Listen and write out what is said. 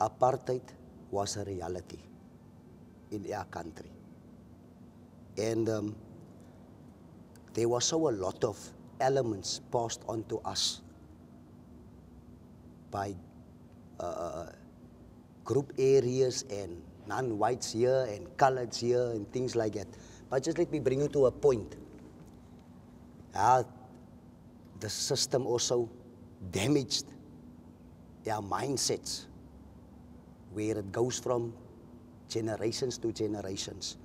apartheid was a reality in our country. And um, there was so a lot of elements passed on to us by uh, group areas and non-whites here and coloreds here and things like that. But just let me bring you to a point. Uh, the system also damaged their mindsets where it goes from generations to generations.